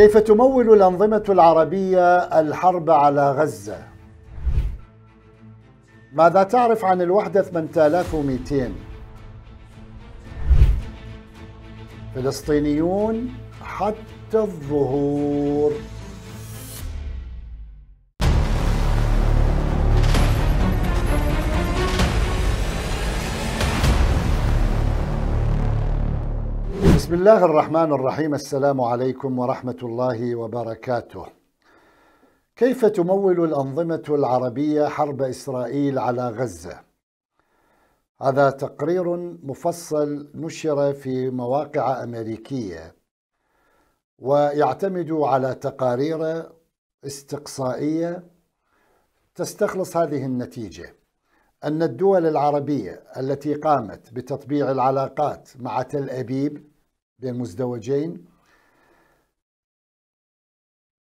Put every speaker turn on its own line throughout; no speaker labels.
كيف تمول الأنظمة العربية الحرب على غزة؟ ماذا تعرف عن الوحدة 8200 فلسطينيون حتى الظهور بسم الله الرحمن الرحيم السلام عليكم ورحمة الله وبركاته كيف تمول الأنظمة العربية حرب إسرائيل على غزة؟ هذا تقرير مفصل نشر في مواقع أمريكية ويعتمد على تقارير استقصائية تستخلص هذه النتيجة أن الدول العربية التي قامت بتطبيع العلاقات مع تل أبيب بين مزدوجين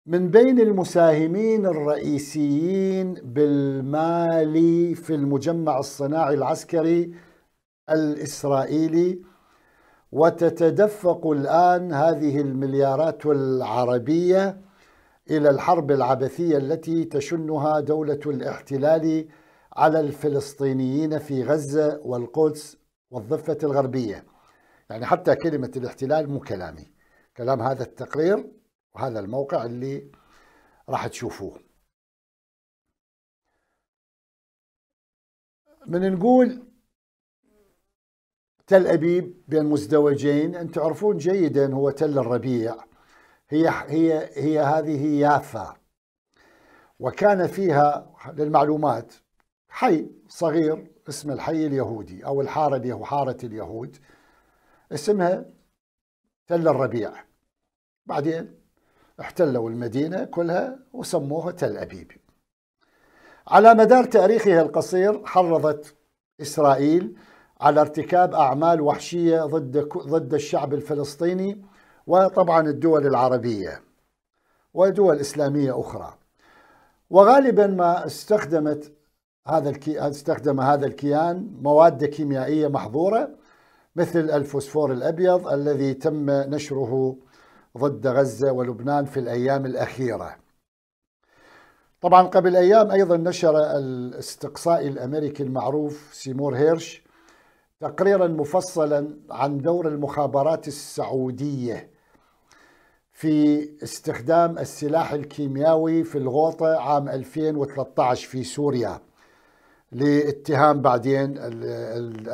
من بين المساهمين الرئيسيين بالمال في المجمع الصناعي العسكري الإسرائيلي وتتدفق الآن هذه المليارات العربية إلى الحرب العبثية التي تشنها دولة الاحتلال على الفلسطينيين في غزة والقدس والضفة الغربية يعني حتى كلمة الاحتلال مو كلامي كلام هذا التقرير وهذا الموقع اللي راح تشوفوه من نقول تل أبيب بين مزدوجين أنتم تعرفون جيدا هو تل الربيع هي هي هي هذه يافا وكان فيها للمعلومات حي صغير اسمه الحي اليهودي أو الحارة حارة اليهود اسمها تل الربيع بعدين احتلوا المدينة كلها وسموها تل أبيب على مدار تاريخها القصير حرضت إسرائيل على ارتكاب أعمال وحشية ضد, ضد الشعب الفلسطيني وطبعا الدول العربية ودول إسلامية أخرى وغالبا ما استخدمت هذا استخدم هذا الكيان مواد كيميائية محظورة مثل الفوسفور الأبيض الذي تم نشره ضد غزة ولبنان في الأيام الأخيرة طبعا قبل أيام أيضا نشر الاستقصائي الأمريكي المعروف سيمور هيرش تقريرا مفصلا عن دور المخابرات السعودية في استخدام السلاح الكيميائي في الغوطة عام 2013 في سوريا لاتهام بعدين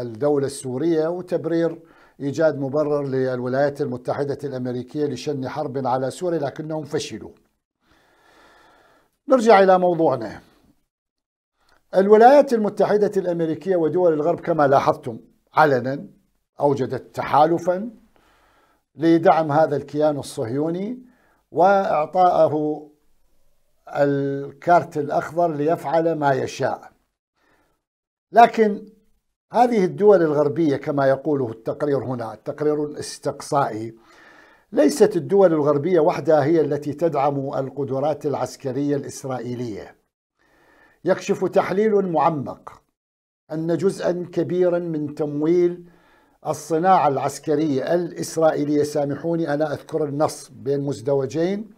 الدولة السورية وتبرير إيجاد مبرر للولايات المتحدة الأمريكية لشن حرب على سوريا لكنهم فشلوا نرجع إلى موضوعنا الولايات المتحدة الأمريكية ودول الغرب كما لاحظتم علنا أوجدت تحالفا لدعم هذا الكيان الصهيوني وإعطائه الكارت الأخضر ليفعل ما يشاء لكن هذه الدول الغربية كما يقوله التقرير هنا التقرير استقصائي ليست الدول الغربية وحدها هي التي تدعم القدرات العسكرية الإسرائيلية يكشف تحليل معمق أن جزءا كبيرا من تمويل الصناعة العسكرية الإسرائيلية سامحوني أنا أذكر النص بين مزدوجين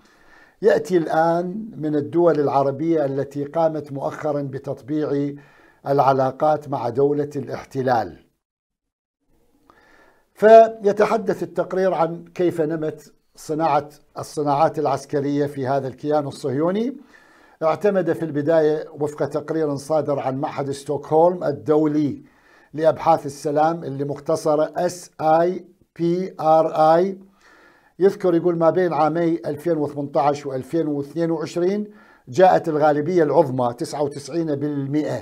يأتي الآن من الدول العربية التي قامت مؤخرا بتطبيع العلاقات مع دولة الاحتلال فيتحدث التقرير عن كيف نمت صناعة الصناعات العسكرية في هذا الكيان الصهيوني اعتمد في البداية وفق تقرير صادر عن معهد ستوكهولم الدولي لأبحاث السلام اللي مختصرة SIPRI يذكر يقول ما بين عامي 2018 و 2022 جاءت الغالبية العظمى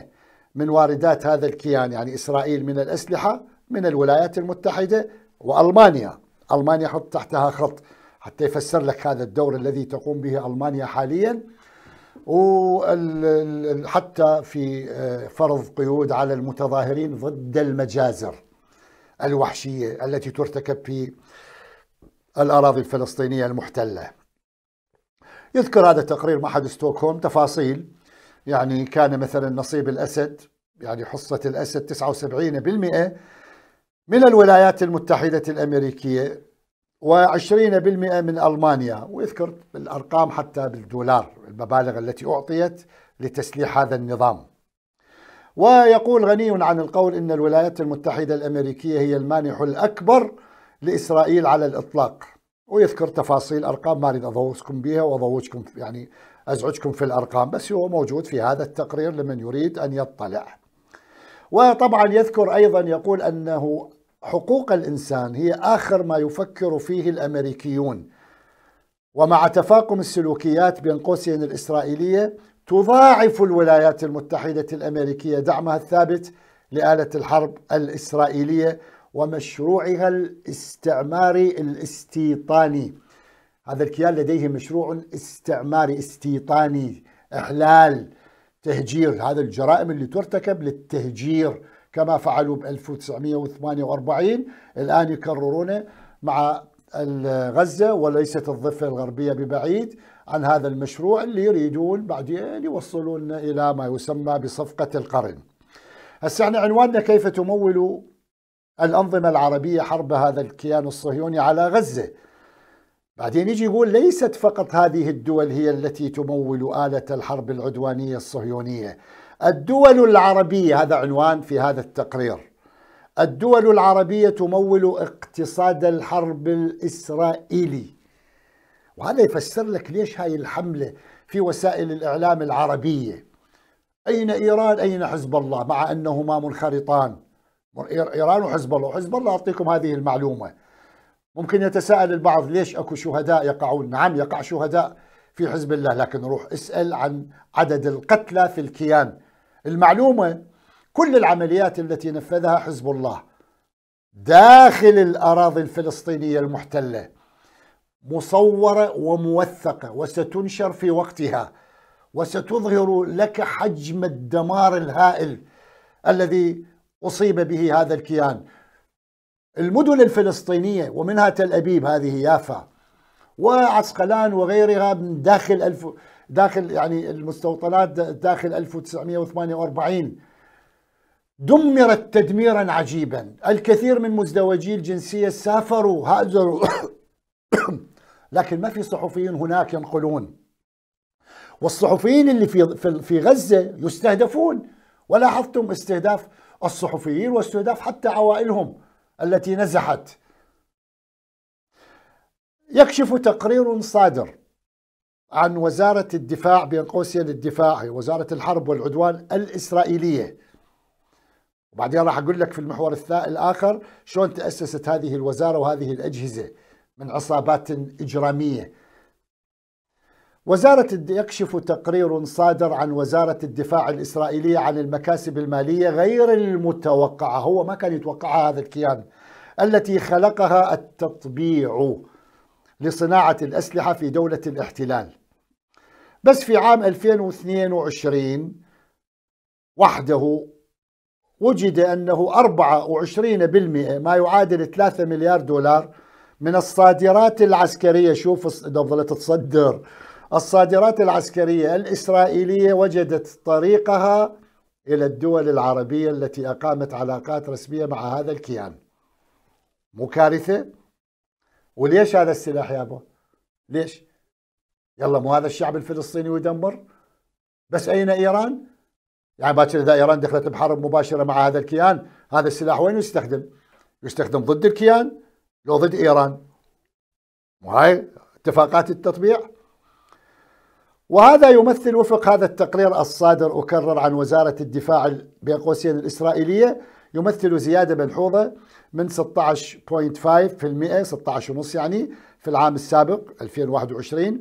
99% من واردات هذا الكيان يعني إسرائيل من الأسلحة من الولايات المتحدة وألمانيا ألمانيا حط تحتها خط حتى يفسر لك هذا الدور الذي تقوم به ألمانيا حاليا وحتى في آه، فرض قيود على المتظاهرين ضد المجازر الوحشية التي ترتكب في الأراضي الفلسطينية المحتلة يذكر هذا التقرير معهد ستوكهولم تفاصيل يعني كان مثلا نصيب الأسد يعني حصة الأسد 79% من الولايات المتحدة الأمريكية و20% من ألمانيا ويذكر الأرقام حتى بالدولار المبالغ التي أعطيت لتسليح هذا النظام ويقول غني عن القول ان الولايات المتحده الامريكيه هي المانح الاكبر لاسرائيل على الاطلاق ويذكر تفاصيل ارقام ما اريد اضوجكم بها واضوجكم يعني أزعجكم في الأرقام بس هو موجود في هذا التقرير لمن يريد أن يطلع وطبعا يذكر أيضا يقول أنه حقوق الإنسان هي آخر ما يفكر فيه الأمريكيون ومع تفاقم السلوكيات بين قوسين الإسرائيلية تضاعف الولايات المتحدة الأمريكية دعمها الثابت لآلة الحرب الإسرائيلية ومشروعها الاستعماري الاستيطاني هذا الكيان لديه مشروع استعماري استيطاني إحلال تهجير هذا الجرائم اللي ترتكب للتهجير كما فعلوا ب 1948 الآن يكررونه مع غزة وليست الضفة الغربية ببعيد عن هذا المشروع اللي يريدون بعدين يعني يوصلون إلى ما يسمى بصفقة القرن هسه احنا عنواننا كيف تمول الأنظمة العربية حرب هذا الكيان الصهيوني على غزة بعدين يجي يقول ليست فقط هذه الدول هي التي تمول آلة الحرب العدوانية الصهيونية الدول العربية هذا عنوان في هذا التقرير الدول العربية تمول اقتصاد الحرب الإسرائيلي وهذا يفسر لك ليش هاي الحملة في وسائل الإعلام العربية أين إيران أين حزب الله مع أنهما منخرطان إيران وحزب الله وحزب الله أعطيكم هذه المعلومة ممكن يتساءل البعض ليش اكو شهداء يقعون نعم يقع شهداء في حزب الله لكن روح اسأل عن عدد القتلى في الكيان المعلومة كل العمليات التي نفذها حزب الله داخل الأراضي الفلسطينية المحتلة مصورة وموثقة وستنشر في وقتها وستظهر لك حجم الدمار الهائل الذي أصيب به هذا الكيان المدن الفلسطينية ومنها تل أبيب هذه يافا وعسقلان وغيرها من داخل ألف داخل يعني المستوطنات داخل 1948 دمرت تدميرا عجيبا الكثير من مزدوجي الجنسية سافروا هاجروا لكن ما في صحفيين هناك ينقلون والصحفيين اللي في في غزة يستهدفون ولاحظتم استهداف الصحفيين واستهداف حتى عوائلهم التي نزحت يكشف تقرير صادر عن وزارة الدفاع بين قوسين الدفاع وزارة الحرب والعدوان الإسرائيلية وبعدين راح أقول لك في المحور الآخر شلون تأسست هذه الوزارة وهذه الأجهزة من عصابات إجرامية وزارة يكشف تقرير صادر عن وزارة الدفاع الإسرائيلية عن المكاسب المالية غير المتوقعة هو ما كان يتوقعها هذا الكيان التي خلقها التطبيع لصناعة الأسلحة في دولة الاحتلال بس في عام 2022 وحده وجد أنه 24% ما يعادل 3 مليار دولار من الصادرات العسكرية شوف ظلت تصدر الصادرات العسكرية الإسرائيلية وجدت طريقها إلى الدول العربية التي أقامت علاقات رسمية مع هذا الكيان مو كارثة؟ وليش هذا السلاح يابا؟ ليش؟ يلا مو هذا الشعب الفلسطيني يدمر؟ بس أين إيران؟ يعني باكر إذا إيران دخلت بحرب مباشرة مع هذا الكيان هذا السلاح وين يستخدم؟ يستخدم ضد الكيان لو ضد إيران وهاي اتفاقات التطبيع وهذا يمثل وفق هذا التقرير الصادر أكرر عن وزارة الدفاع بين قوسين الإسرائيلية يمثل زيادة ملحوظة من 16.5% 16.5 يعني في العام السابق 2021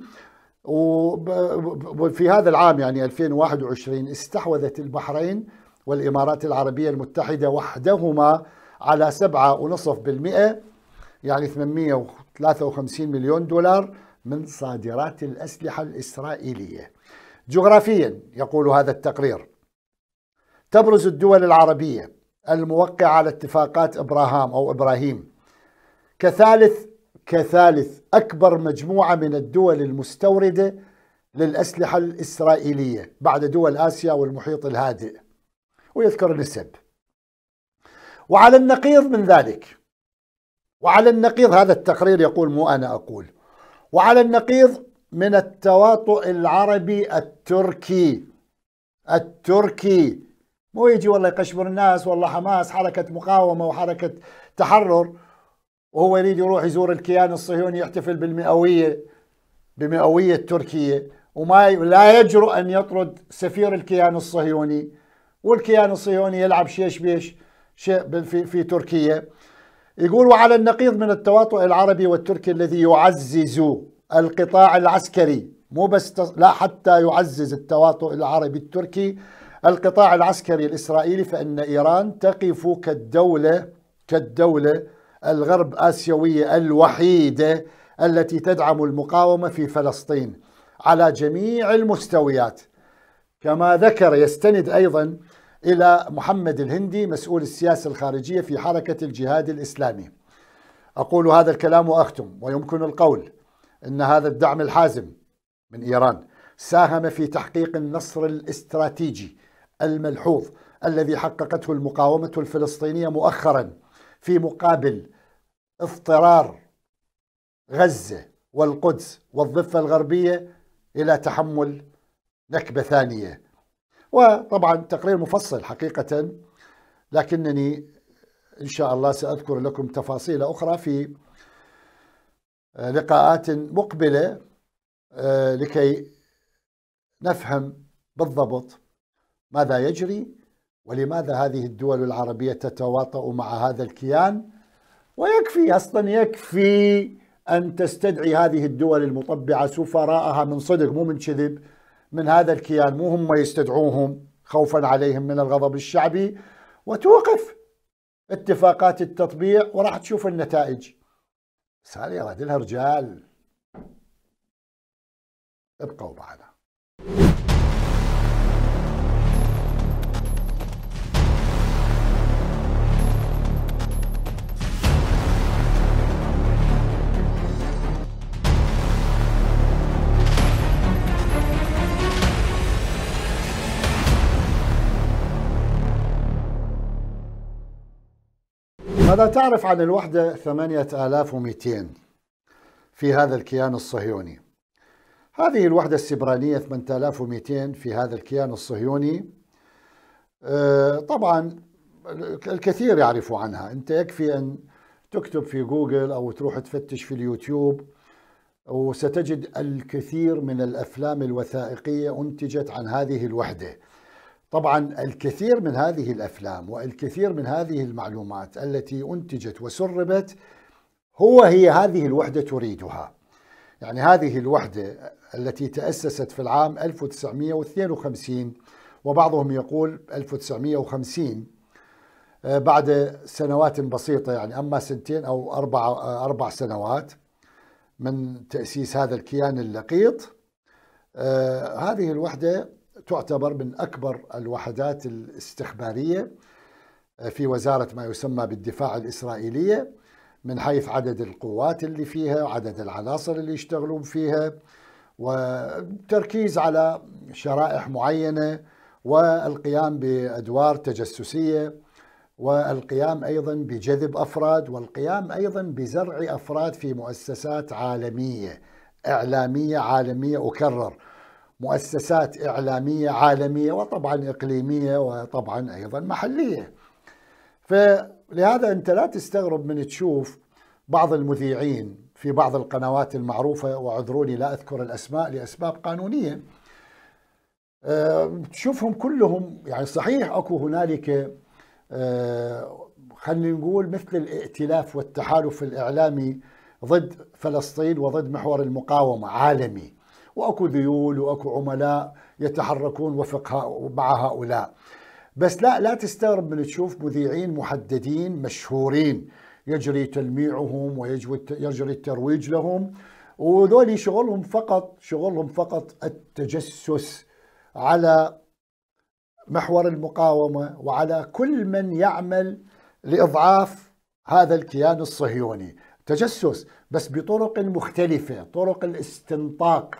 وفي هذا العام يعني 2021 استحوذت البحرين والإمارات العربية المتحدة وحدهما على 7.5% يعني 853 مليون دولار من صادرات الأسلحة الإسرائيلية جغرافيا يقول هذا التقرير تبرز الدول العربية الموقعة على اتفاقات إبراهام أو إبراهيم كثالث كثالث أكبر مجموعة من الدول المستوردة للأسلحة الإسرائيلية بعد دول آسيا والمحيط الهادئ ويذكر النسب وعلى النقيض من ذلك وعلى النقيض هذا التقرير يقول مو أنا أقول وعلى النقيض من التواطؤ العربي التركي التركي مو يجي والله يقشمر الناس والله حماس حركة مقاومة وحركة تحرر وهو يريد يروح يزور الكيان الصهيوني يحتفل بالمئوية بمئوية تركية وما لا يجرؤ أن يطرد سفير الكيان الصهيوني والكيان الصهيوني يلعب شيش بيش شيء في, في تركيا يقول وعلى النقيض من التواطؤ العربي والتركي الذي يعزز القطاع العسكري مو بس تص... لا حتى يعزز التواطؤ العربي التركي القطاع العسكري الإسرائيلي فإن إيران تقف كالدولة كالدولة الغرب آسيوية الوحيدة التي تدعم المقاومة في فلسطين على جميع المستويات كما ذكر يستند أيضا إلى محمد الهندي مسؤول السياسة الخارجية في حركة الجهاد الإسلامي أقول هذا الكلام وأختم ويمكن القول أن هذا الدعم الحازم من إيران ساهم في تحقيق النصر الاستراتيجي الملحوظ الذي حققته المقاومة الفلسطينية مؤخرا في مقابل اضطرار غزة والقدس والضفة الغربية إلى تحمل نكبة ثانية وطبعا تقرير مفصل حقيقة لكنني إن شاء الله سأذكر لكم تفاصيل أخرى في آه، لقاءات مقبلة آه، لكي نفهم بالضبط ماذا يجري ولماذا هذه الدول العربية تتواطأ مع هذا الكيان ويكفي أصلا يكفي أن تستدعي هذه الدول المطبعة سفراءها من صدق مو من كذب من هذا الكيان مو هم يستدعوهم خوفا عليهم من الغضب الشعبي وتوقف اتفاقات التطبيع وراح تشوف النتائج سالي يا رجال ابقوا معنا ماذا تعرف عن الوحدة 8200 في هذا الكيان الصهيوني؟ هذه الوحدة السبرانية 8200 في هذا الكيان الصهيوني آه، طبعا الكثير يعرف عنها انت يكفي ان تكتب في جوجل او تروح تفتش في اليوتيوب وستجد الكثير من الافلام الوثائقيه انتجت عن هذه الوحده طبعا الكثير من هذه الافلام والكثير من هذه المعلومات التي انتجت وسربت هو هي هذه الوحده تريدها. يعني هذه الوحده التي تاسست في العام 1952 وبعضهم يقول 1950 آه، بعد سنوات بسيطه يعني اما سنتين او اربع آه، اربع سنوات من تاسيس هذا الكيان اللقيط آه، هذه الوحده تعتبر من أكبر الوحدات الاستخبارية آه، في وزارة ما يسمى بالدفاع الإسرائيلية من حيث عدد القوات اللي فيها عدد العناصر اللي يشتغلون فيها وتركيز على شرائح معينة والقيام بأدوار تجسسية والقيام أيضا بجذب أفراد والقيام أيضا بزرع أفراد في مؤسسات عالمية إعلامية عالمية أكرر مؤسسات إعلامية عالمية وطبعا إقليمية وطبعا أيضا محلية فلهذا أنت لا تستغرب من تشوف بعض المذيعين في بعض القنوات المعروفة وعذروني لا أذكر الأسماء لأسباب قانونية آه، تشوفهم كلهم يعني صحيح أكو هنالك آه، خلينا نقول مثل الائتلاف والتحالف الإعلامي ضد فلسطين وضد محور المقاومة عالمي واكو ذيول واكو عملاء يتحركون وفق مع هؤلاء بس لا لا تستغرب من تشوف مذيعين محددين مشهورين يجري تلميعهم ويجري الترويج لهم وذولي شغلهم فقط شغلهم فقط التجسس على محور المقاومه وعلى كل من يعمل لاضعاف هذا الكيان الصهيوني تجسس بس بطرق مختلفه طرق الاستنطاق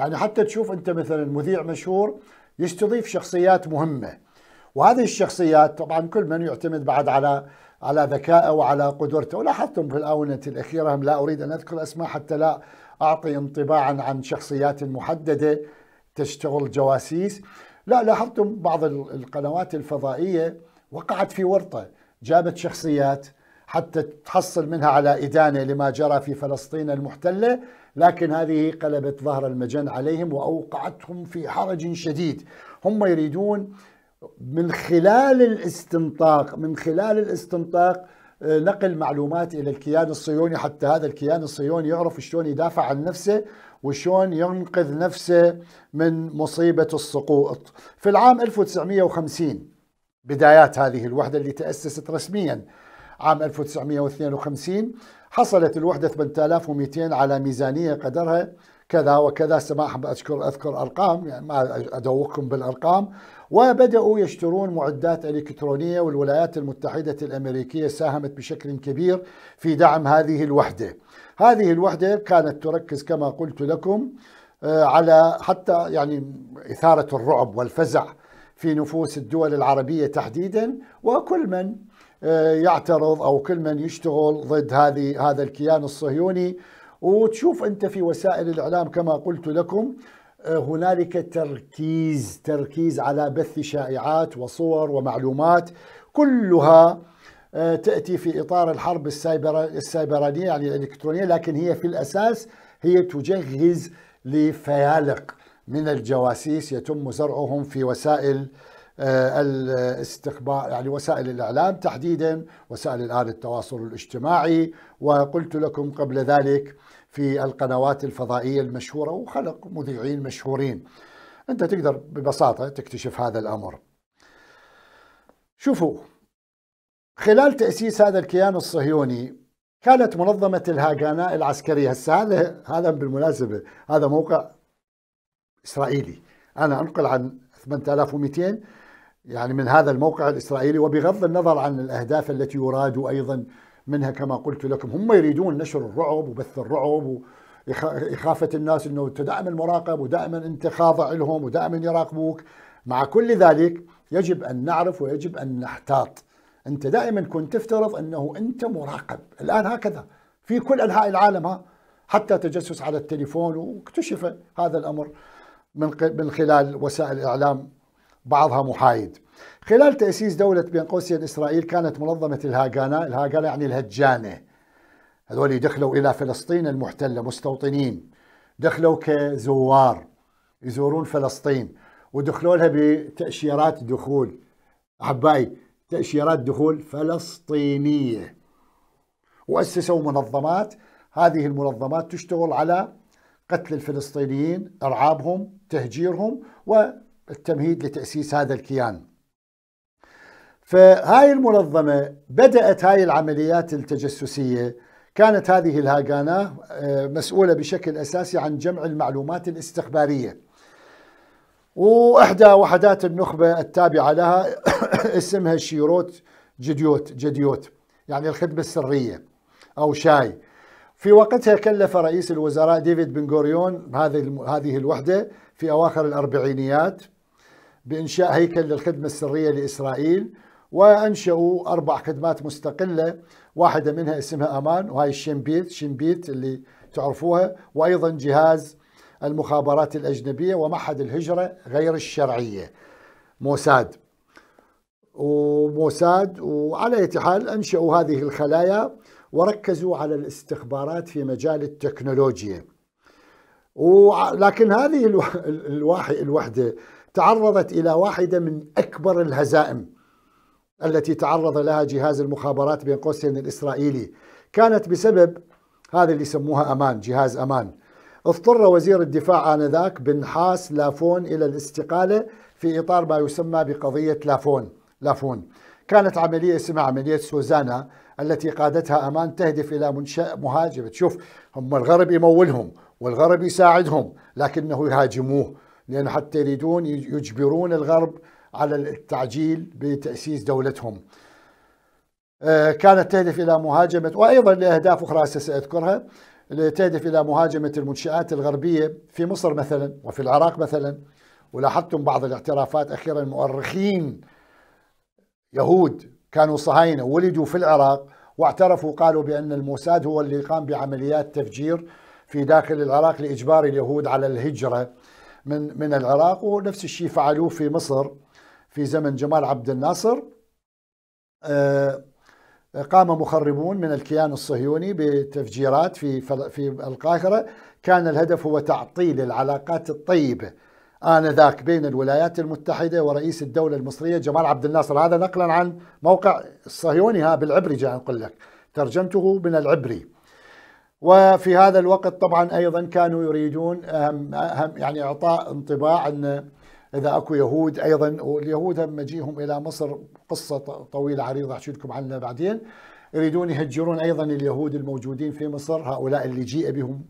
يعني حتى تشوف انت مثلا مذيع مشهور يستضيف شخصيات مهمه وهذه الشخصيات طبعا كل من يعتمد بعد على على ذكائه وعلى قدرته ولاحظتم في الاونه الاخيره لا اريد ان اذكر اسماء حتى لا اعطي انطباعا عن شخصيات محدده تشتغل جواسيس لا لاحظتم بعض القنوات الفضائيه وقعت في ورطه جابت شخصيات حتى تحصل منها على ادانه لما جرى في فلسطين المحتله لكن هذه قلبت ظهر المجن عليهم واوقعتهم في حرج شديد هم يريدون من خلال الاستنطاق من خلال الاستنطاق آه، نقل معلومات الى الكيان الصهيوني حتى هذا الكيان الصهيوني يعرف شلون يدافع عن نفسه وشون ينقذ نفسه من مصيبة السقوط في العام 1950 بدايات هذه الوحدة اللي تأسست رسميا عام 1952 حصلت الوحدة 8200 على ميزانية قدرها كذا وكذا سماح أذكر أذكر أرقام يعني ما أدوقكم بالأرقام وبدأوا يشترون معدات إلكترونية والولايات المتحدة الأمريكية ساهمت بشكل كبير في دعم هذه الوحدة هذه الوحدة كانت تركز كما قلت لكم آه، على حتى يعني إثارة الرعب والفزع في نفوس الدول العربية تحديدا وكل من آه، يعترض او كل من يشتغل ضد هذه هذا الكيان الصهيوني وتشوف انت في وسائل الاعلام كما قلت لكم آه، هنالك تركيز تركيز على بث شائعات وصور ومعلومات كلها آه، تاتي في اطار الحرب السايبر السايبرانيه يعني الالكترونيه لكن هي في الاساس هي تجهز لفيالق من الجواسيس يتم زرعهم في وسائل آه، الاستخبار يعني وسائل الاعلام تحديدا وسائل الان التواصل الاجتماعي وقلت لكم قبل ذلك في القنوات الفضائيه المشهوره وخلق مذيعين مشهورين. انت تقدر ببساطه تكتشف هذا الامر. شوفوا خلال تاسيس هذا الكيان الصهيوني كانت منظمه الهاغانا العسكريه هسه هذا هذا بالمناسبه هذا موقع اسرائيلي انا انقل عن 8200 يعني من هذا الموقع الإسرائيلي وبغض النظر عن الأهداف التي يراد أيضا منها كما قلت لكم هم يريدون نشر الرعب وبث الرعب وإخافة الناس أنه أنت دائما مراقب ودائما أنت خاضع لهم ودائما يراقبوك مع كل ذلك يجب أن نعرف ويجب أن نحتاط أنت دائما كنت تفترض أنه أنت مراقب الآن هكذا في كل أنحاء العالم ها حتى تجسس على التليفون واكتشف هذا الأمر من خلال وسائل الإعلام بعضها محايد خلال تأسيس دولة بين قوسين إسرائيل كانت منظمة الهاجانا الهاجانا يعني الهجانة هذول دخلوا إلى فلسطين المحتلة مستوطنين دخلوا كزوار يزورون فلسطين ودخلوا لها بتأشيرات دخول أحبائي تأشيرات دخول فلسطينية وأسسوا منظمات هذه المنظمات تشتغل على قتل الفلسطينيين إرعابهم تهجيرهم و التمهيد لتأسيس هذا الكيان فهاي المنظمة بدأت هاي العمليات التجسسية كانت هذه الهاغانا آه، مسؤولة بشكل أساسي عن جمع المعلومات الاستخبارية وإحدى وحدات النخبة التابعة لها اسمها شيروت جديوت جديوت يعني الخدمة السرية أو شاي في وقتها كلف رئيس الوزراء ديفيد بن غوريون هذه هذه الوحده في اواخر الاربعينيات بإنشاء هيكل للخدمة السرية لإسرائيل وأنشأوا أربع خدمات مستقلة واحدة منها اسمها أمان وهي الشمبيت شمبيت اللي تعرفوها وأيضا جهاز المخابرات الأجنبية ومعهد الهجرة غير الشرعية موساد وموساد وعلى حال أنشأوا هذه الخلايا وركزوا على الاستخبارات في مجال التكنولوجيا ولكن هذه الوحدة تعرضت إلى واحدة من أكبر الهزائم التي تعرض لها جهاز المخابرات بين قوسين الإسرائيلي كانت بسبب هذا اللي يسموها أمان جهاز أمان اضطر وزير الدفاع آنذاك بنحاس لافون إلى الاستقالة في إطار ما يسمى بقضية لافون لافون كانت عملية اسمها عملية سوزانا التي قادتها أمان تهدف إلى منشأ مهاجمة شوف هم الغرب يمولهم والغرب يساعدهم لكنه يهاجموه لأن حتى يريدون يجبرون الغرب على التعجيل بتأسيس دولتهم آه، كانت تهدف إلى مهاجمة وأيضا لأهداف أخرى سأذكرها تهدف إلى مهاجمة المنشآت الغربية في مصر مثلا وفي العراق مثلا ولاحظتم بعض الاعترافات أخيرا مؤرخين يهود كانوا صهاينة ولدوا في العراق واعترفوا قالوا بأن الموساد هو اللي قام بعمليات تفجير في داخل العراق لإجبار اليهود على الهجرة من من العراق ونفس الشيء فعلوه في مصر في زمن جمال عبد الناصر آه، قام مخربون من الكيان الصهيوني بتفجيرات في في القاهره كان الهدف هو تعطيل العلاقات الطيبه آنذاك بين الولايات المتحدة ورئيس الدولة المصرية جمال عبد الناصر هذا نقلا عن موقع الصهيوني ها بالعبري جاء نقول لك ترجمته من العبري وفي هذا الوقت طبعا ايضا كانوا يريدون أهم أهم يعني اعطاء انطباع ان اذا اكو يهود ايضا واليهود هم مجيهم الى مصر قصه طويله عريضه احكي لكم عنها بعدين يريدون يهجرون ايضا اليهود الموجودين في مصر هؤلاء اللي جيء بهم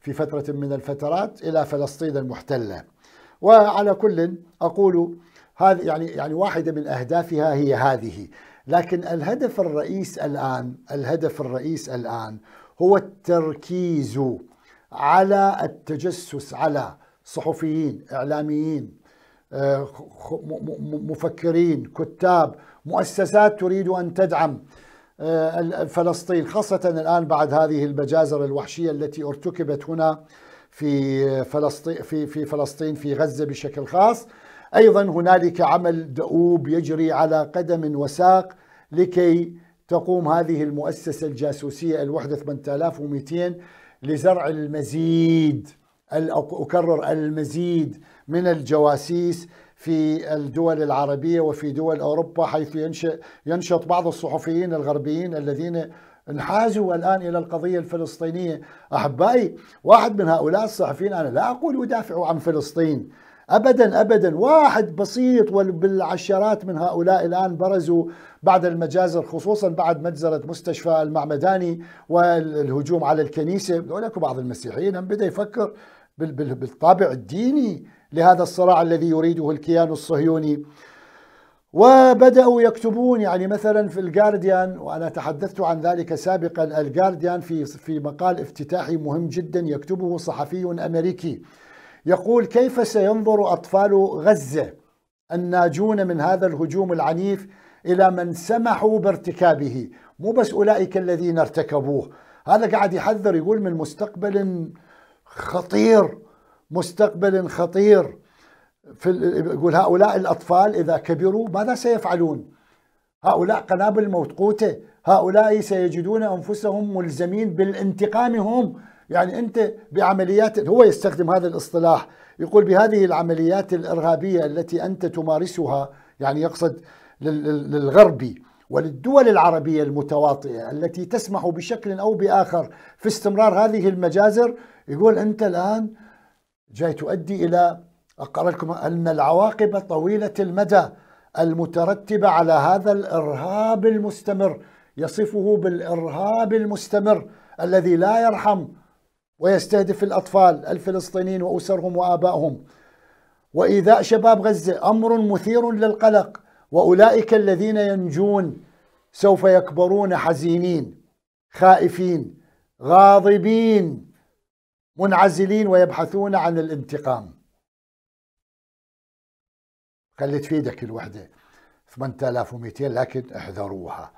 في فتره من الفترات الى فلسطين المحتله وعلى كل اقول هذه يعني يعني واحده من اهدافها هي هذه لكن الهدف الرئيس الان الهدف الرئيس الان هو التركيز على التجسس على صحفيين إعلاميين آه، مفكرين كتاب مؤسسات تريد أن تدعم آه، فلسطين خاصة الآن بعد هذه البجازر الوحشية التي ارتكبت هنا في فلسطين في في فلسطين في غزة بشكل خاص أيضا هنالك عمل دؤوب يجري على قدم وساق لكي تقوم هذه المؤسسة الجاسوسية الوحدة 8200 لزرع المزيد أكرر المزيد من الجواسيس في الدول العربية وفي دول أوروبا حيث ينشط بعض الصحفيين الغربيين الذين انحازوا الآن إلى القضية الفلسطينية أحبائي واحد من هؤلاء الصحفيين أنا لا أقول ودافعوا عن فلسطين ابدا ابدا واحد بسيط وبالعشرات من هؤلاء الان برزوا بعد المجازر خصوصا بعد مجزره مستشفى المعمداني والهجوم على الكنيسه هناك بعض المسيحيين هم بدا يفكر بالطابع الديني لهذا الصراع الذي يريده الكيان الصهيوني وبدأوا يكتبون يعني مثلا في الجارديان وأنا تحدثت عن ذلك سابقا الجارديان في في مقال افتتاحي مهم جدا يكتبه صحفي أمريكي يقول كيف سينظر أطفال غزة الناجون من هذا الهجوم العنيف إلى من سمحوا بارتكابه مو بس أولئك الذين ارتكبوه هذا قاعد يحذر يقول من مستقبل خطير مستقبل خطير في يقول هؤلاء الأطفال إذا كبروا ماذا سيفعلون هؤلاء قنابل موقوته هؤلاء سيجدون أنفسهم ملزمين بالانتقام هم يعني أنت بعمليات هو يستخدم هذا الاصطلاح يقول بهذه العمليات الإرهابية التي أنت تمارسها يعني يقصد للغربي وللدول العربية المتواطئة التي تسمح بشكل أو بآخر في استمرار هذه المجازر يقول أنت الآن جاي تؤدي إلى أقرأ لكم أن العواقب طويلة المدى المترتبة على هذا الإرهاب المستمر يصفه بالإرهاب المستمر الذي لا يرحم ويستهدف الأطفال الفلسطينيين وأسرهم وآبائهم وإيذاء شباب غزة أمر مثير للقلق وأولئك الذين ينجون سوف يكبرون حزينين خائفين غاضبين منعزلين ويبحثون عن الانتقام خلت فيدك الوحدة 8200 لكن احذروها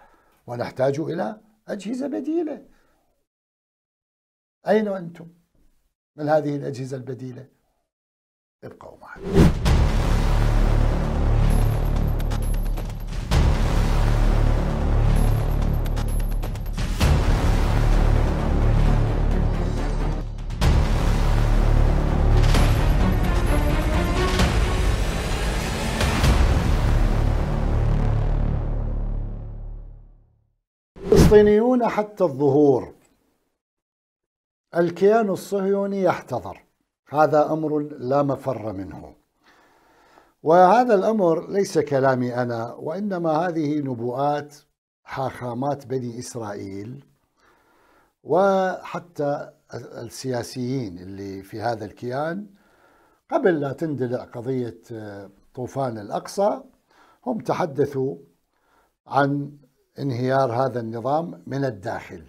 ونحتاج إلى أجهزة بديلة أين أنتم من هذه الأجهزة البديلة ابقوا معنا الفلسطينيون حتى الظهور الكيان الصهيوني يحتضر هذا أمر لا مفر منه وهذا الأمر ليس كلامي أنا وإنما هذه نبوءات حاخامات بني إسرائيل وحتى السياسيين اللي في هذا الكيان قبل لا تندلع قضية آه، طوفان الأقصى هم تحدثوا عن انهيار هذا النظام من الداخل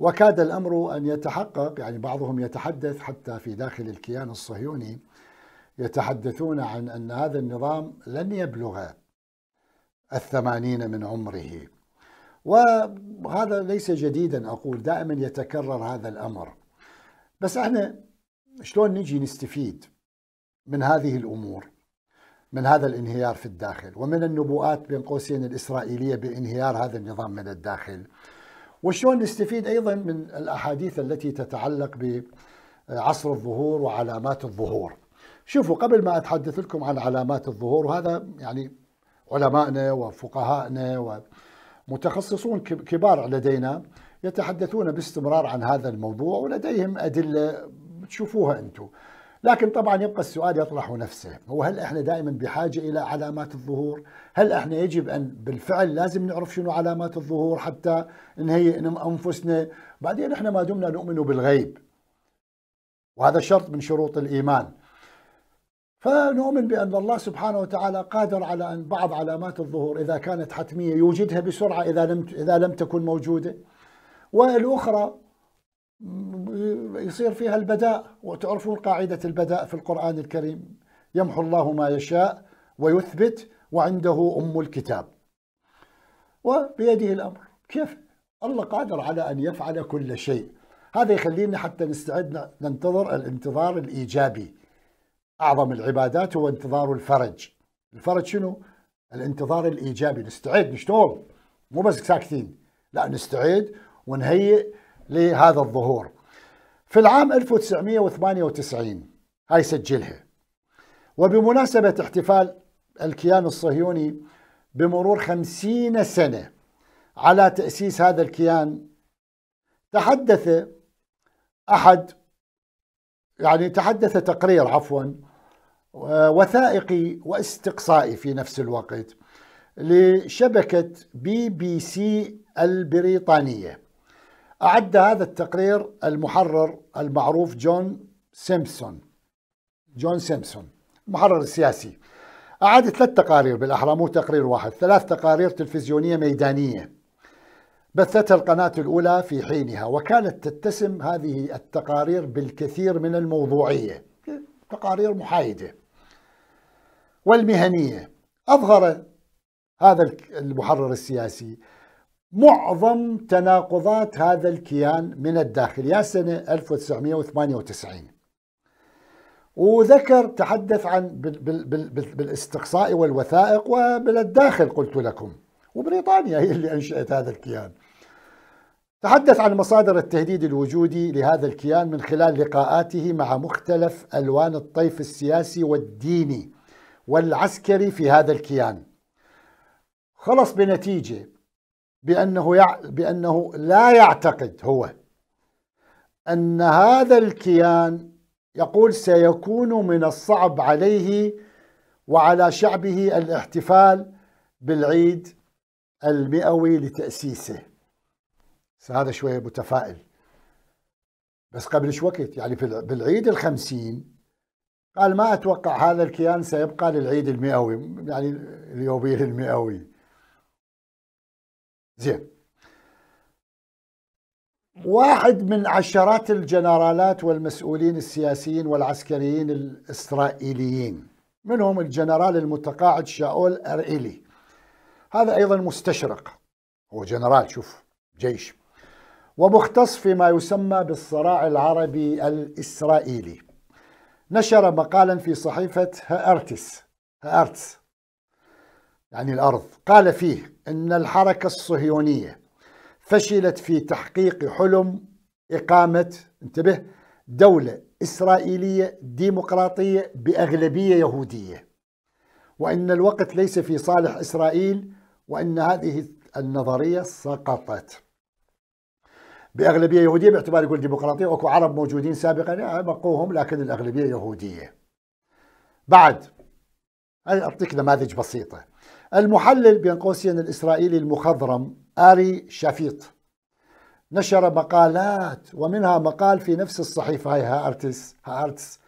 وكاد الأمر أن يتحقق يعني بعضهم يتحدث حتى في داخل الكيان الصهيوني يتحدثون عن أن هذا النظام لن يبلغ الثمانين من عمره وهذا ليس جديدا أقول دائما يتكرر هذا الأمر بس احنا شلون نجي نستفيد من هذه الأمور من هذا الانهيار في الداخل ومن النبوءات بين قوسين الإسرائيلية بانهيار هذا النظام من الداخل وشلون نستفيد أيضا من الأحاديث التي تتعلق بعصر الظهور وعلامات الظهور شوفوا قبل ما أتحدث لكم عن علامات الظهور وهذا يعني علمائنا وفقهائنا ومتخصصون كبار لدينا يتحدثون باستمرار عن هذا الموضوع ولديهم أدلة تشوفوها أنتم لكن طبعا يبقى السؤال يطرح نفسه هو هل احنا دائما بحاجه الى علامات الظهور؟ هل احنا يجب ان بالفعل لازم نعرف شنو علامات الظهور حتى نهيئ انفسنا؟ بعدين احنا ما دمنا نؤمن بالغيب. وهذا شرط من شروط الايمان. فنؤمن بأن الله سبحانه وتعالى قادر على أن بعض علامات الظهور إذا كانت حتمية يوجدها بسرعة إذا لم إذا لم تكن موجودة والأخرى يصير فيها البداء وتعرفون قاعدة البداء في القرآن الكريم يمحو الله ما يشاء ويثبت وعنده أم الكتاب وبيده الأمر كيف الله قادر على أن يفعل كل شيء هذا يخلينا حتى نستعد ننتظر الانتظار الإيجابي أعظم العبادات هو انتظار الفرج الفرج شنو؟ الانتظار الإيجابي نستعد نشتغل مو بس ساكتين لا نستعد ونهيئ لهذا الظهور في العام 1998 هاي سجلها وبمناسبة احتفال الكيان الصهيوني بمرور خمسين سنة على تأسيس هذا الكيان تحدث أحد يعني تحدث تقرير عفوا وثائقي واستقصائي في نفس الوقت لشبكة بي بي سي البريطانية أعد هذا التقرير المحرر المعروف جون سيمبسون جون سيمبسون المحرر السياسي أعاد ثلاث تقارير بالأحرى مو تقرير واحد ثلاث تقارير تلفزيونية ميدانية بثتها القناة الأولى في حينها وكانت تتسم هذه التقارير بالكثير من الموضوعية تقارير محايدة والمهنية أظهر هذا المحرر السياسي معظم تناقضات هذا الكيان من الداخل يا سنة 1998 وذكر تحدث عن بالاستقصاء والوثائق ومن الداخل قلت لكم وبريطانيا هي اللي أنشأت هذا الكيان تحدث عن مصادر التهديد الوجودي لهذا الكيان من خلال لقاءاته مع مختلف ألوان الطيف السياسي والديني والعسكري في هذا الكيان خلص بنتيجة بأنه, يع... بأنه لا يعتقد هو أن هذا الكيان يقول سيكون من الصعب عليه وعلى شعبه الاحتفال بالعيد المئوي لتأسيسه هذا شوية متفائل بس قبل شو وقت يعني بالعيد الخمسين قال ما أتوقع هذا الكيان سيبقى للعيد المئوي يعني اليوبيل المئوي زين واحد من عشرات الجنرالات والمسؤولين السياسيين والعسكريين الإسرائيليين منهم الجنرال المتقاعد شاول أرئيلي هذا أيضا مستشرق هو جنرال شوف جيش ومختص فيما يسمى بالصراع العربي الإسرائيلي نشر مقالا في صحيفة هأرتس هأرتس يعني الأرض قال فيه أن الحركة الصهيونية فشلت في تحقيق حلم إقامة انتبه دولة إسرائيلية ديمقراطية بأغلبية يهودية وأن الوقت ليس في صالح إسرائيل وأن هذه النظرية سقطت بأغلبية يهودية باعتبار يقول ديمقراطية أكو عرب موجودين سابقا بقوهم يعني لكن الأغلبية يهودية بعد أعطيك نماذج بسيطة المحلل بين قوسين الإسرائيلي المخضرم آري شفيط نشر مقالات ومنها مقال في نفس الصحيفة هاي هارتس هارتس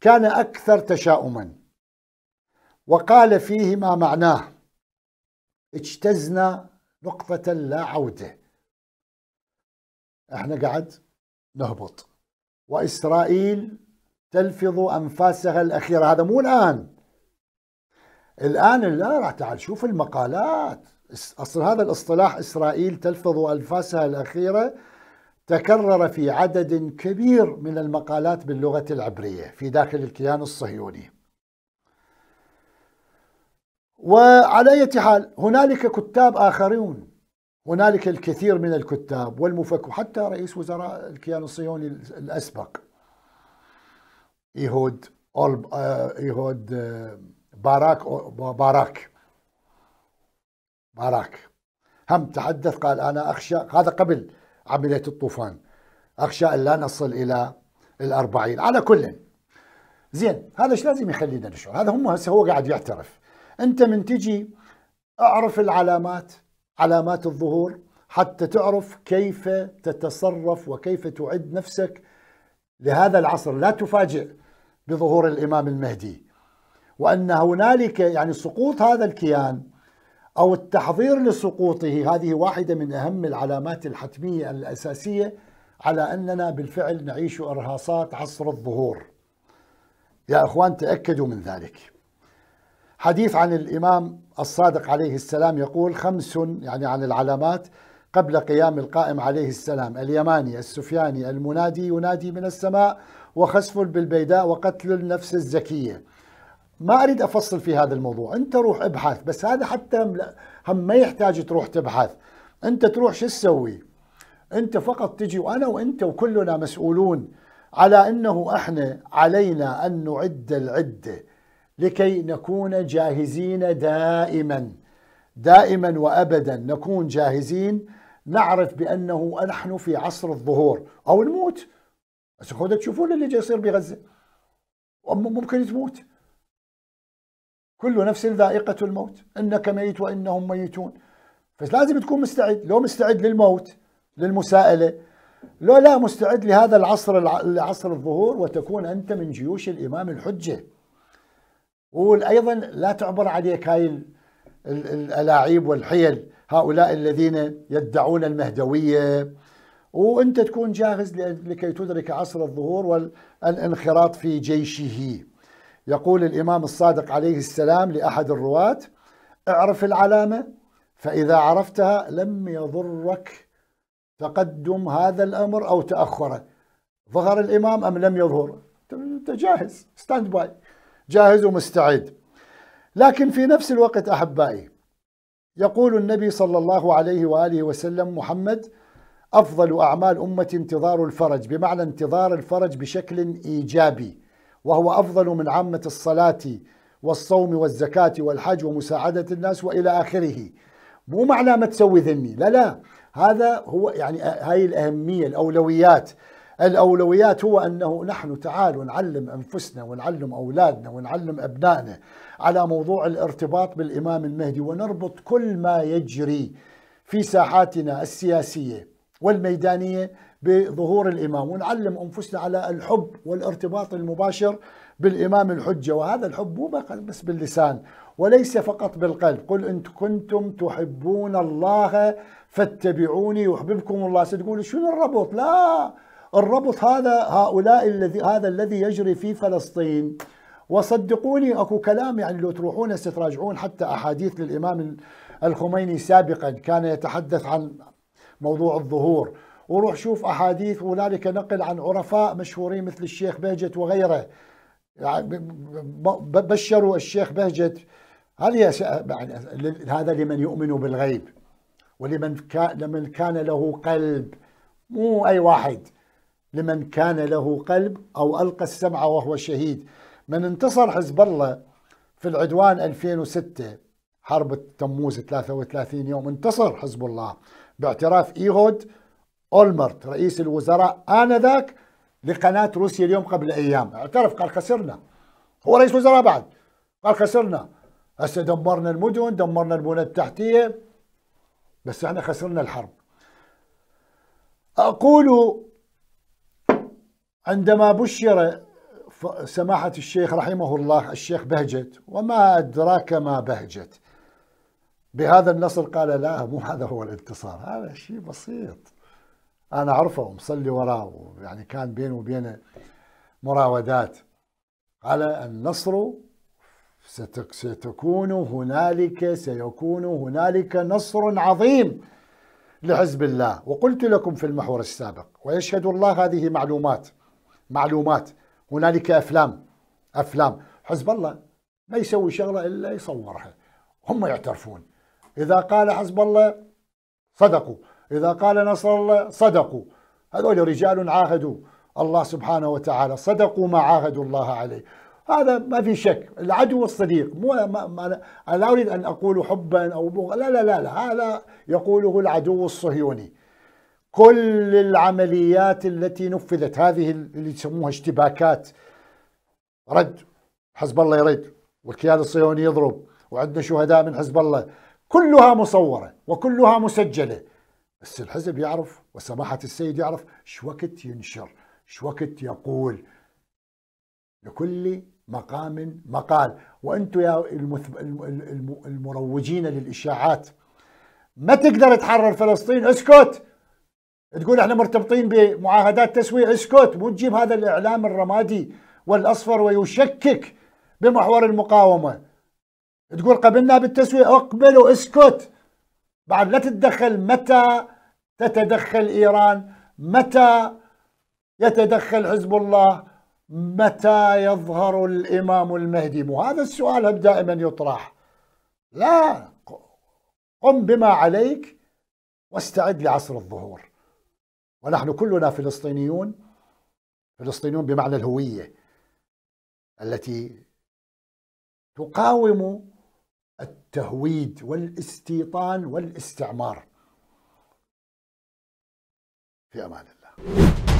كان أكثر تشاؤما وقال فيه ما معناه اجتزنا نقطة لا عودة احنا قاعد نهبط وإسرائيل تلفظ أنفاسها الأخيرة هذا مو الآن الآن لا راح تعال شوف المقالات أصل هذا الاصطلاح إسرائيل تلفظ ألفاسها الأخيرة تكرر في عدد كبير من المقالات باللغة العبرية في داخل الكيان الصهيوني وعلى اية حال هنالك كتاب آخرون هنالك الكثير من الكتاب والمفك حتى رئيس وزراء الكيان الصهيوني الأسبق إيهود أولب آه، إيهود آه، باراك باراك باراك هم تحدث قال أنا أخشى هذا قبل عملية الطوفان أخشى أن لا نصل إلى الأربعين على كل زين هذا ايش لازم يخلينا نشعر هذا هم هسه هو قاعد يعترف أنت من تجي أعرف العلامات علامات الظهور حتى تعرف كيف تتصرف وكيف تعد نفسك لهذا العصر لا تفاجئ بظهور الإمام المهدي وأن هنالك يعني سقوط هذا الكيان أو التحضير لسقوطه هذه واحدة من أهم العلامات الحتمية الأساسية على أننا بالفعل نعيش إرهاصات عصر الظهور يا أخوان تأكدوا من ذلك حديث عن الإمام الصادق عليه السلام يقول خمس يعني عن العلامات قبل قيام القائم عليه السلام اليماني السفياني المنادي ينادي من السماء وخسف بالبيداء وقتل النفس الزكية ما اريد افصل في هذا الموضوع انت روح ابحث بس هذا حتى هم ما يحتاج تروح تبحث انت تروح شو تسوي انت فقط تجي وانا وانت وكلنا مسؤولون على انه احنا علينا ان نعد العده لكي نكون جاهزين دائما دائما وابدا نكون جاهزين نعرف بانه نحن في عصر الظهور او نموت بس تشوفون اللي جاي يصير بغزه ممكن تموت كل نفس ذائقة الموت إنك ميت وإنهم ميتون فلازم تكون مستعد لو مستعد للموت للمساءلة لو لا مستعد لهذا العصر العصر الظهور وتكون أنت من جيوش الإمام الحجة وأيضا لا تعبر عليك هاي الألاعيب والحيل هؤلاء الذين يدعون المهدوية وأنت تكون جاهز لكي تدرك عصر الظهور والانخراط في جيشه يقول الإمام الصادق عليه السلام لأحد الرواة اعرف العلامة فإذا عرفتها لم يضرك تقدم هذا الأمر أو تأخره ظهر الإمام أم لم يظهر أنت جاهز ستاند باي جاهز ومستعد لكن في نفس الوقت أحبائي يقول النبي صلى الله عليه وآله وسلم محمد أفضل أعمال أمة انتظار الفرج بمعنى انتظار الفرج بشكل إيجابي وهو أفضل من عامة الصلاة والصوم والزكاة والحج ومساعدة الناس وإلى آخره مو معناه ما تسوي ذمي لا لا هذا هو يعني هاي الأهمية الأولويات الأولويات هو أنه نحن تعالوا نعلم أنفسنا ونعلم أولادنا ونعلم أبنائنا على موضوع الارتباط بالإمام المهدي ونربط كل ما يجري في ساحاتنا السياسية والميدانية بظهور الإمام ونعلم أنفسنا على الحب والارتباط المباشر بالإمام الحجة وهذا الحب مو بس باللسان وليس فقط بالقلب قل إن كنتم تحبون الله فاتبعوني يحببكم الله ستقول شنو الربط لا الربط هذا هؤلاء الذي هذا الذي يجري في فلسطين وصدقوني اكو كلام يعني لو تروحون ستراجعون حتى احاديث للامام الخميني سابقا كان يتحدث عن موضوع الظهور وروح شوف أحاديث وذلك نقل عن عرفاء مشهورين مثل الشيخ بهجت وغيره يعني بشروا الشيخ بهجت هل يعني هذا لمن يؤمن بالغيب ولمن كان لمن كان له قلب مو أي واحد لمن كان له قلب أو ألقى السمع وهو شهيد من انتصر حزب الله في العدوان 2006 حرب تموز 33 يوم انتصر حزب الله باعتراف ايغود أولمرت رئيس الوزراء آنذاك لقناة روسيا اليوم قبل أيام اعترف قال خسرنا هو رئيس وزراء بعد قال خسرنا هسه دمرنا المدن دمرنا البنى التحتية بس احنا خسرنا الحرب أقول عندما بشر سماحة الشيخ رحمه الله الشيخ بهجت وما أدراك ما بهجت بهذا النصر قال لا مو هذا هو الانتصار هذا شيء بسيط انا عرفه ومصلي وراه يعني كان بينه وبينه مراودات على ان نصره ستكون هنالك سيكون هنالك نصر عظيم لحزب الله وقلت لكم في المحور السابق ويشهد الله هذه معلومات معلومات هنالك افلام افلام حزب الله ما يسوي شغله الا يصورها هم يعترفون اذا قال حزب الله صدقوا إذا قال نصر الله صدقوا هذول رجال عاهدوا الله سبحانه وتعالى صدقوا ما عاهدوا الله عليه هذا ما في شك العدو الصديق مو ما ما أنا لا أريد أن أقول حبا أو بغ... لا لا لا لا هذا يقوله العدو الصهيوني كل العمليات التي نفذت هذه اللي يسموها اشتباكات رد حزب الله يرد والكيان الصهيوني يضرب وعندنا شهداء من حزب الله كلها مصورة وكلها مسجلة بس الحزب يعرف وسماحة السيد يعرف شو وقت ينشر شو وقت يقول لكل مقام مقال وانتم يا المروجين للاشاعات ما تقدر تحرر فلسطين اسكت تقول احنا مرتبطين بمعاهدات تسوية اسكت مو تجيب هذا الاعلام الرمادي والاصفر ويشكك بمحور المقاومه تقول قبلنا بالتسوية اقبل واسكت بعد لا تتدخل متى تتدخل إيران متى يتدخل حزب الله متى يظهر الإمام المهدي وهذا السؤال دائما يطرح لا قم بما عليك واستعد لعصر الظهور ونحن كلنا فلسطينيون فلسطينيون بمعنى الهوية التي تقاوم التهويد والاستيطان والاستعمار في امان الله